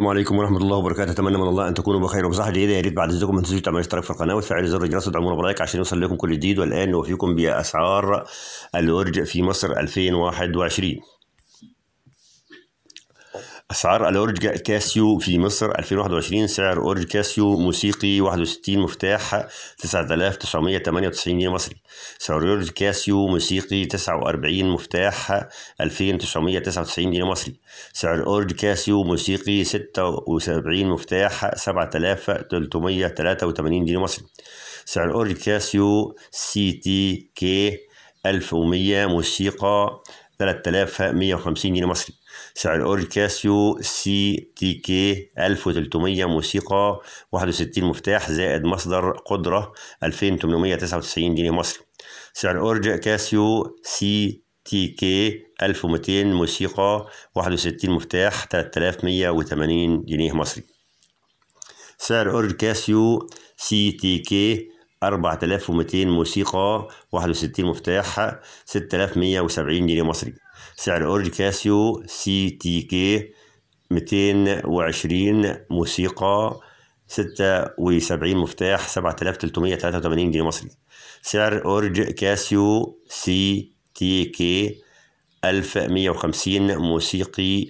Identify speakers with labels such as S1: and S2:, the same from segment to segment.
S1: السلام عليكم ورحمه الله وبركاته اتمنى من الله ان تكونوا بخير وبصحه جيده يا ريت بعد اذنكم ما تنسوش تعملوا اشتراك في القناه وتفعلوا زر الجرس وتدعمونا برايك عشان يوصل لكم كل جديد والان نوفيكم باسعار الورج في مصر 2021 اسعار الاورج كاسيو في مصر 2021 سعر اورج كاسيو موسيقي 61 مفتاح 9998 جنيه مصري سعر اورج كاسيو موسيقي 49 مفتاح 2999 جنيه مصري سعر اورج كاسيو موسيقي 76 مفتاح 7383 جنيه مصري سعر اورج كاسيو سي تي كي 1100 موسيقى 3150 جنيه مصري سعر أورج كاسيو سي تي كي 1300 موسيقى 61 مفتاح زائد مصدر قدرة 2899 جنيه مصري سعر أورج كاسيو سي تي كي 1200 موسيقى 61 مفتاح 3180 جنيه مصري سعر أورج كاسيو سي تي كي 4200 موسيقى 61 مفتاح 6170 جنيه مصري سعر أورج كاسيو سي تي كي 220 موسيقى 76 مفتاح 7383 جنيه مصري سعر أورج كاسيو سي تي كي 1150 موسيقي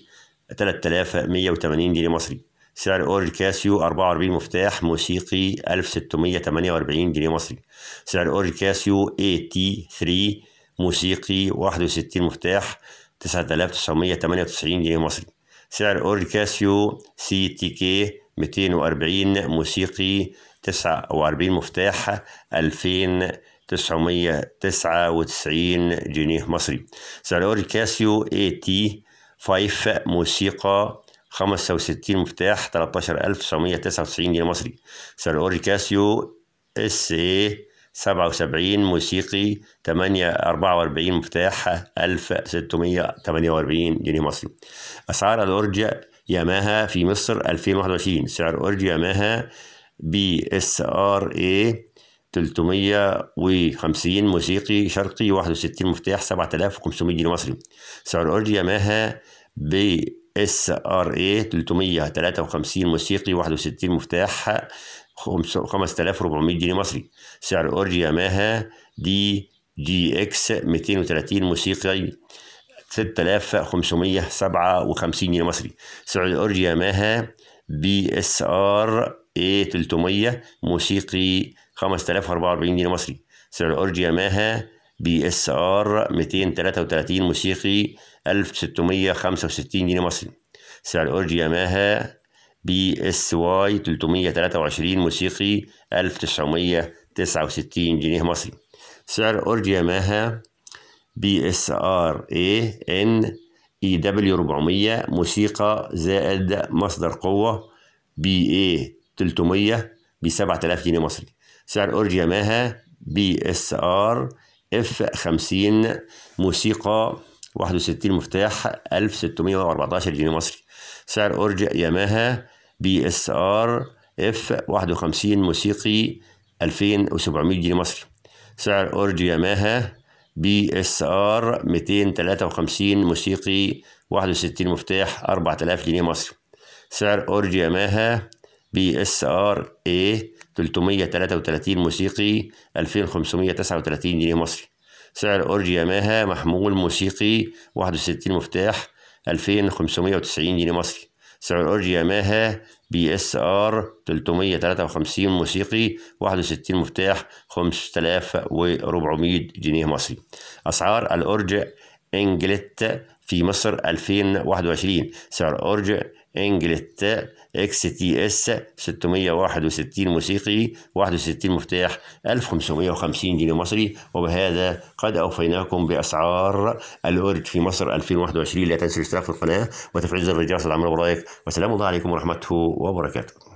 S1: 3180 جنيه مصري سعر أورج كاسيو 44 مفتاح موسيقي 1648 جنيه مصري سعر أورج كاسيو تي 3 موسيقي 61 مفتاح 9998 جنيه مصري سعر أورج كاسيو سي تي كي 240 موسيقي 49 مفتاح 2999 جنيه مصري سعر أورج كاسيو اي تي 5 موسيقى 65 مفتاح 13999 جنيه مصري سعر سروري كاسيو اس اي 77 موسيقي 844 مفتاح 1648 جنيه مصري أسعار الأورجيا ياماها في مصر 2021 سعر أورجيا ياماها بي اس ار اي 350 موسيقي شرقي 61 مفتاح 7500 جنيه مصري سعر أورجيا ياماها بي اس ار اي 353 موسيقي 61 مفتاح 5400 جنيه مصري سعر اورج ياماها دي جي اكس 230 موسيقي 6557 جنيه مصري سعر الاورج ياماها بي اس ار اي 300 موسيقي 5044 جنيه مصري سعر الاورج ياماها بي اس ار 233 موسيقي 1665 جنيه مصري سعر الأورج ياماها بي اس واي 323 موسيقي 1969 جنيه مصري سعر أورج ياماها بي اس ار اي ان اي دبليو 400 موسيقى زائد مصدر قوة بي اي 300 ب 7000 جنيه مصري سعر أورج ياماها بي اس ار اف 50 موسيقى 61 مفتاح 1614 جنيه مصري سعر أورج ياماها بي اس ار اف 51 موسيقي 2700 جنيه مصري سعر أورج ياماها بي اس ار 253 موسيقي 61 مفتاح 4000 جنيه مصري سعر أورج ياماها بي اس ار اي 333 موسيقي 2539 جنيه مصري سعر اورج ياماها محمول موسيقي 61 مفتاح 2590 جنيه مصري سعر اورج ياماها بي اس ار 353 موسيقي 61 مفتاح 5400 جنيه مصري اسعار الاورج انجلت في مصر 2021 سعر اورج انجلت اكس تي اس 661 موسيقي 61 مفتاح 1550 جنيه مصري وبهذا قد اوفيناكم باسعار الاورج في مصر 2021 لا تنسوا الاشتراك في القناه وتفعيل زر الجرس والعمل برايك وسلام الله عليكم ورحمته وبركاته